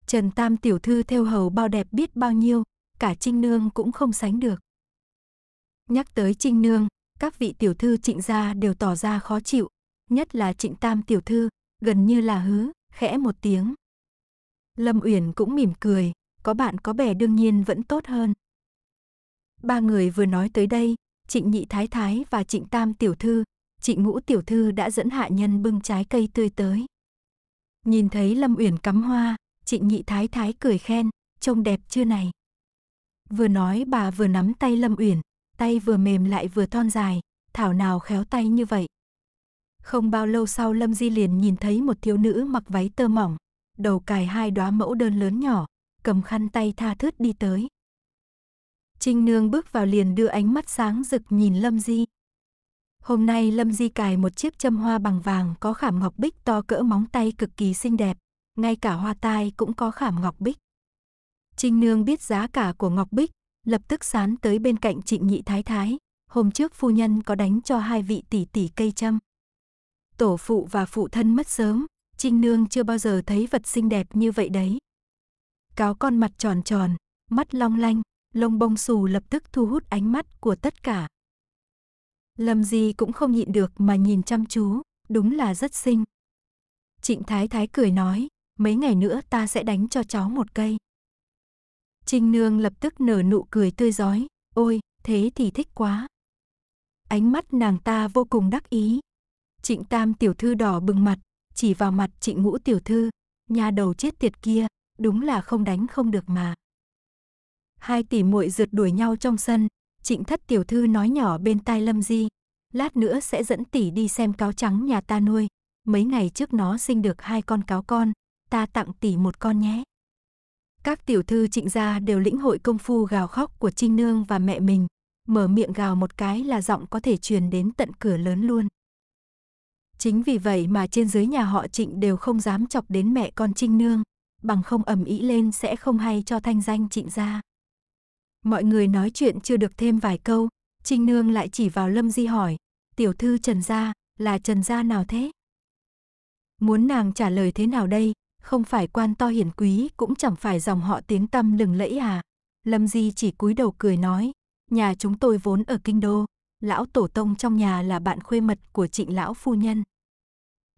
Trần Tam tiểu thư theo hầu bao đẹp biết bao nhiêu, cả Trinh Nương cũng không sánh được. Nhắc tới Trinh Nương, các vị tiểu thư trịnh gia đều tỏ ra khó chịu, nhất là trịnh Tam tiểu thư, gần như là hứ, khẽ một tiếng. Lâm Uyển cũng mỉm cười, có bạn có bè đương nhiên vẫn tốt hơn. Ba người vừa nói tới đây, Trịnh Nhị Thái Thái và Trịnh Tam Tiểu Thư, Trịnh Ngũ Tiểu Thư đã dẫn hạ nhân bưng trái cây tươi tới. Nhìn thấy Lâm Uyển cắm hoa, Trịnh Nhị Thái Thái cười khen, trông đẹp chưa này. Vừa nói bà vừa nắm tay Lâm Uyển, tay vừa mềm lại vừa thon dài, thảo nào khéo tay như vậy. Không bao lâu sau Lâm Di liền nhìn thấy một thiếu nữ mặc váy tơ mỏng, đầu cài hai đóa mẫu đơn lớn nhỏ, cầm khăn tay tha thướt đi tới. Trinh Nương bước vào liền đưa ánh mắt sáng rực nhìn Lâm Di, Hôm nay Lâm Di cài một chiếc châm hoa bằng vàng có khảm ngọc bích to cỡ móng tay cực kỳ xinh đẹp, ngay cả hoa tai cũng có khảm ngọc bích. Trinh Nương biết giá cả của ngọc bích, lập tức sán tới bên cạnh Trịnh Nhị Thái Thái, hôm trước phu nhân có đánh cho hai vị tỷ tỷ cây châm. Tổ phụ và phụ thân mất sớm, Trinh Nương chưa bao giờ thấy vật xinh đẹp như vậy đấy. Cáo con mặt tròn tròn, mắt long lanh, lông bông xù lập tức thu hút ánh mắt của tất cả. Lâm Di cũng không nhịn được mà nhìn chăm chú, đúng là rất xinh. Trịnh Thái Thái cười nói, mấy ngày nữa ta sẽ đánh cho cháu một cây. Trinh Nương lập tức nở nụ cười tươi giói, ôi, thế thì thích quá. Ánh mắt nàng ta vô cùng đắc ý. Trịnh Tam tiểu thư đỏ bừng mặt, chỉ vào mặt trịnh ngũ tiểu thư, nhà đầu chết tiệt kia, đúng là không đánh không được mà. Hai tỷ muội rượt đuổi nhau trong sân, Trịnh thất tiểu thư nói nhỏ bên tai Lâm Di. Lát nữa sẽ dẫn tỷ đi xem cáo trắng nhà ta nuôi. Mấy ngày trước nó sinh được hai con cáo con, ta tặng tỷ một con nhé. Các tiểu thư trịnh gia đều lĩnh hội công phu gào khóc của Trinh Nương và mẹ mình. Mở miệng gào một cái là giọng có thể truyền đến tận cửa lớn luôn. Chính vì vậy mà trên dưới nhà họ trịnh đều không dám chọc đến mẹ con Trinh Nương. Bằng không ẩm ý lên sẽ không hay cho thanh danh trịnh gia. Mọi người nói chuyện chưa được thêm vài câu, Trinh Nương lại chỉ vào Lâm Di hỏi, tiểu thư Trần Gia, là Trần Gia nào thế? Muốn nàng trả lời thế nào đây, không phải quan to hiển quý cũng chẳng phải dòng họ tiếng tăm lừng lẫy à. Lâm Di chỉ cúi đầu cười nói, nhà chúng tôi vốn ở Kinh Đô, lão tổ tông trong nhà là bạn khuê mật của trịnh lão phu nhân.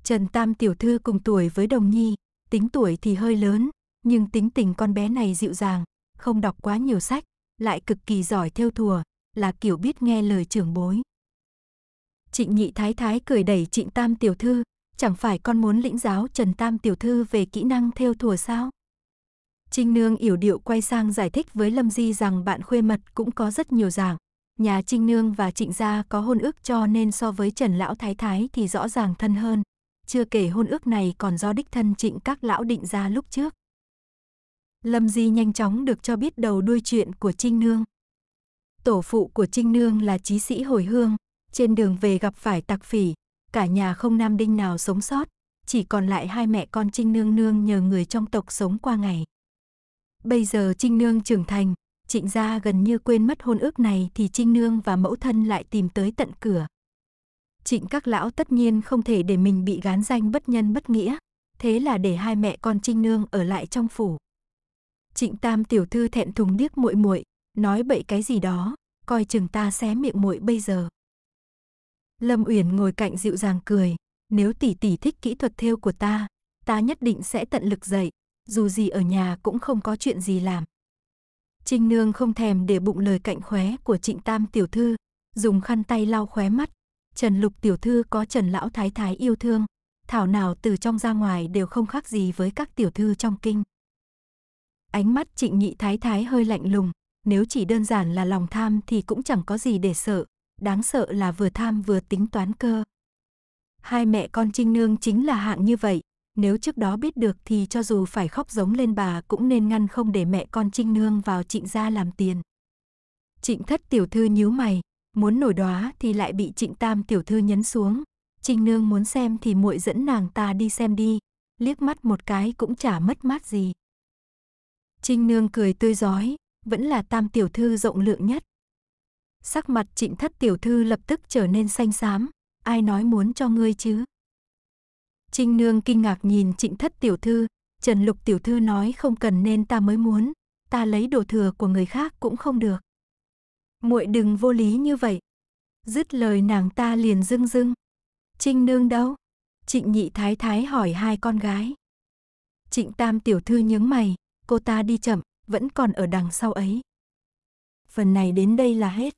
Trần Tam tiểu thư cùng tuổi với Đồng Nhi, tính tuổi thì hơi lớn, nhưng tính tình con bé này dịu dàng, không đọc quá nhiều sách, lại cực kỳ giỏi theo thùa, là kiểu biết nghe lời trưởng bối. Trịnh nhị thái thái cười đẩy trịnh tam tiểu thư, chẳng phải con muốn lĩnh giáo trần tam tiểu thư về kỹ năng theo thùa sao? Trinh Nương yểu điệu quay sang giải thích với Lâm Di rằng bạn khuê mật cũng có rất nhiều giảng. Nhà Trinh Nương và Trịnh Gia có hôn ước cho nên so với Trần Lão Thái Thái thì rõ ràng thân hơn. Chưa kể hôn ước này còn do đích thân Trịnh các lão định ra lúc trước. Lâm Di nhanh chóng được cho biết đầu đuôi chuyện của Trinh Nương. Tổ phụ của Trinh Nương là trí sĩ hồi hương, trên đường về gặp phải tặc phỉ, cả nhà không nam đinh nào sống sót, chỉ còn lại hai mẹ con Trinh Nương Nương nhờ người trong tộc sống qua ngày. Bây giờ Trinh Nương trưởng thành, Trịnh gia gần như quên mất hôn ước này thì Trinh Nương và mẫu thân lại tìm tới tận cửa. Trịnh các lão tất nhiên không thể để mình bị gán danh bất nhân bất nghĩa, thế là để hai mẹ con Trinh Nương ở lại trong phủ. Trịnh Tam tiểu thư thẹn thùng điếc muội muội, nói bậy cái gì đó, coi chừng ta xé miệng muội bây giờ. Lâm Uyển ngồi cạnh dịu dàng cười, nếu tỷ tỷ thích kỹ thuật thêu của ta, ta nhất định sẽ tận lực dạy, dù gì ở nhà cũng không có chuyện gì làm. Trinh Nương không thèm để bụng lời cạnh khóe của Trịnh Tam tiểu thư, dùng khăn tay lau khóe mắt. Trần Lục tiểu thư có Trần lão thái thái yêu thương, thảo nào từ trong ra ngoài đều không khác gì với các tiểu thư trong kinh. Ánh mắt trịnh nhị thái thái hơi lạnh lùng, nếu chỉ đơn giản là lòng tham thì cũng chẳng có gì để sợ, đáng sợ là vừa tham vừa tính toán cơ. Hai mẹ con Trinh Nương chính là hạng như vậy, nếu trước đó biết được thì cho dù phải khóc giống lên bà cũng nên ngăn không để mẹ con Trinh Nương vào trịnh gia làm tiền. Trịnh thất tiểu thư nhíu mày, muốn nổi đóa thì lại bị trịnh tam tiểu thư nhấn xuống. Trinh Nương muốn xem thì muội dẫn nàng ta đi xem đi, liếc mắt một cái cũng chả mất mát gì. Trinh Nương cười tươi giói, vẫn là tam tiểu thư rộng lượng nhất. Sắc mặt trịnh thất tiểu thư lập tức trở nên xanh xám, ai nói muốn cho ngươi chứ? Trinh Nương kinh ngạc nhìn trịnh thất tiểu thư, Trần Lục tiểu thư nói không cần nên ta mới muốn, ta lấy đồ thừa của người khác cũng không được. Muội đừng vô lý như vậy. Dứt lời nàng ta liền dưng dưng. Trinh Nương đâu? Trịnh nhị thái thái hỏi hai con gái. Trịnh tam tiểu thư nhướng mày, cô ta đi chậm, vẫn còn ở đằng sau ấy. Phần này đến đây là hết.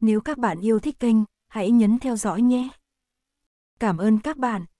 Nếu các bạn yêu thích kênh, hãy nhấn theo dõi nhé. Cảm ơn các bạn.